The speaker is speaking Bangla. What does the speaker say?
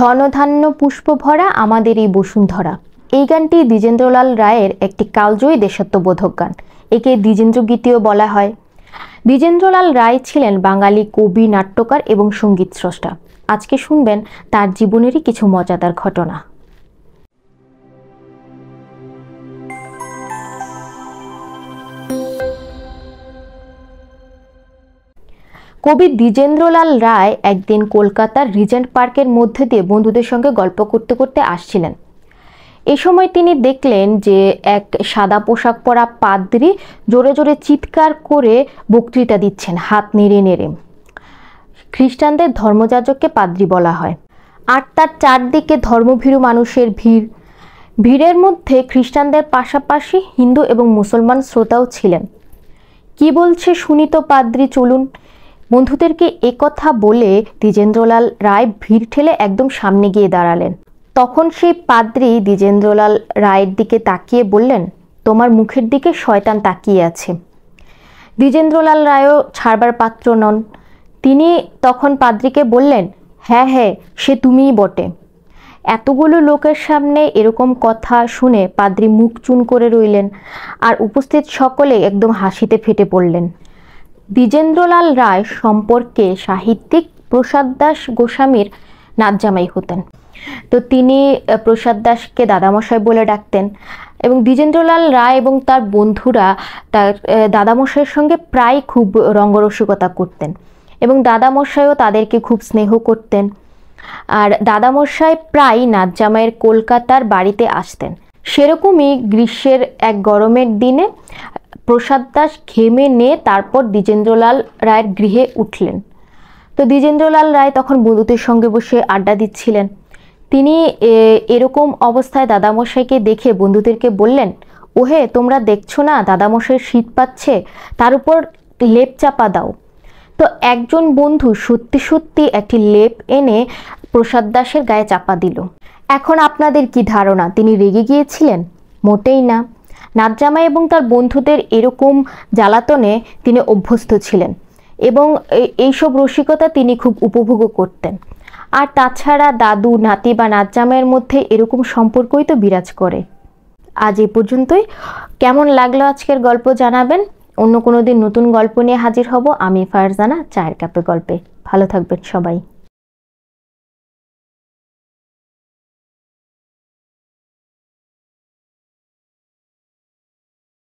ধনধান্য পুষ্প ভরা আমাদের এই বসুন্ধরা এই গানটি দ্বিজেন্দ্রলাল রায়ের একটি কালজয়ী দেশাত্মবোধক গান একে দ্বিজেন্দ্র গীতিও বলা হয় দ্বিজেন্দ্রলাল রায় ছিলেন বাঙালি কবি নাট্যকার এবং সঙ্গীত স্রষ্টা আজকে শুনবেন তার জীবনেরই কিছু মজাদার ঘটনা কবি দ্বিজেন্দ্রলাল রায় একদিন কলকাতার রিজেন্ট পার্কের মধ্যে দিয়ে বন্ধুদের সঙ্গে গল্প করতে করতে আসছিলেন এ সময় তিনি দেখলেন যে এক সাদা পোশাক পরা পাদ্রি জোরে জোরে চিৎকার করে বক্তৃতা দিচ্ছেন হাত নেড়ে নেড়ে খ্রিস্টানদের ধর্মযাজককে পাদ্রি বলা হয় আর তার চারদিকে ধর্মভীরু মানুষের ভিড় ভিড়ের মধ্যে খ্রিস্টানদের পাশাপাশি হিন্দু এবং মুসলমান শ্রোতাও ছিলেন কি বলছে শুনি তো পাদ্রি চলুন বন্ধুদেরকে একথা বলে দ্বিজেন্দ্রলাল রায় ভিড় ঠেলে একদম সামনে গিয়ে দাঁড়ালেন তখন সেই পাদ্রি দ্বিজেন্দ্রলাল রায়ের দিকে তাকিয়ে বললেন তোমার মুখের দিকে শয়তান তাকিয়ে আছে দ্বিজেন্দ্রলাল রায়ও ছাড়বার পাত্র নন তিনি তখন পাদ্রিকে বললেন হ্যাঁ হ্যাঁ সে তুমিই বটে এতগুলো লোকের সামনে এরকম কথা শুনে পাদ্রি মুখ চুন করে রইলেন আর উপস্থিত সকলে একদম হাসিতে ফেটে পড়লেন দ্বিজেন্দ্রলাল রায় সম্পর্কে সাহিত্যিক প্রসাদ দাস গোস্বামীর নাতজামাই হতেন তো তিনি প্রসাদ দাসকে দাদামশাই বলে ডাকতেন এবং দ্বিজেন্দ্রলাল রায় এবং তার বন্ধুরা তার দাদামশাইয়ের সঙ্গে প্রায় খুব রঙ্গরসিকতা করতেন এবং দাদামশাইও তাদেরকে খুব স্নেহ করতেন আর দাদামশাই প্রায় নাতজামাইয়ের কলকাতার বাড়িতে আসতেন সেরকমই গ্রীষ্মের এক গরমের দিনে প্রসাদ দাস ঘেমে নে তারপর দ্বিজেন্দ্রলাল রায়ের গৃহে উঠলেন তো দ্বিজেন্দ্রলাল রায় তখন বন্ধুদের সঙ্গে বসে আড্ডা দিচ্ছিলেন তিনি এরকম অবস্থায় দাদামশাইকে দেখে বন্ধুদেরকে বললেন ওহে তোমরা দেখছো না দাদামশাই শীত পাচ্ছে তার উপর লেপ চাপা দাও তো একজন বন্ধু সত্যি সত্যি একটি লেপ এনে প্রসাদ দাসের গায়ে চাপা দিল এখন আপনাদের কি ধারণা তিনি রেগে গিয়েছিলেন মোটেই না নাজ্জামা এবং তার বন্ধুদের এরকম জ্বালাতনে তিনি অভ্যস্ত ছিলেন এবং এইসব রসিকতা তিনি খুব উপভোগ করতেন আর তাছাড়া দাদু নাতি বা নাজ্জামের মধ্যে এরকম সম্পর্কই তো বিরাজ করে আজ এ পর্যন্তই কেমন লাগলো আজকের গল্প জানাবেন অন্য কোনো দিন নতুন গল্প নিয়ে হাজির হব আমি ফারজানা চায়ের কাপে গল্পে ভালো থাকবেন সবাই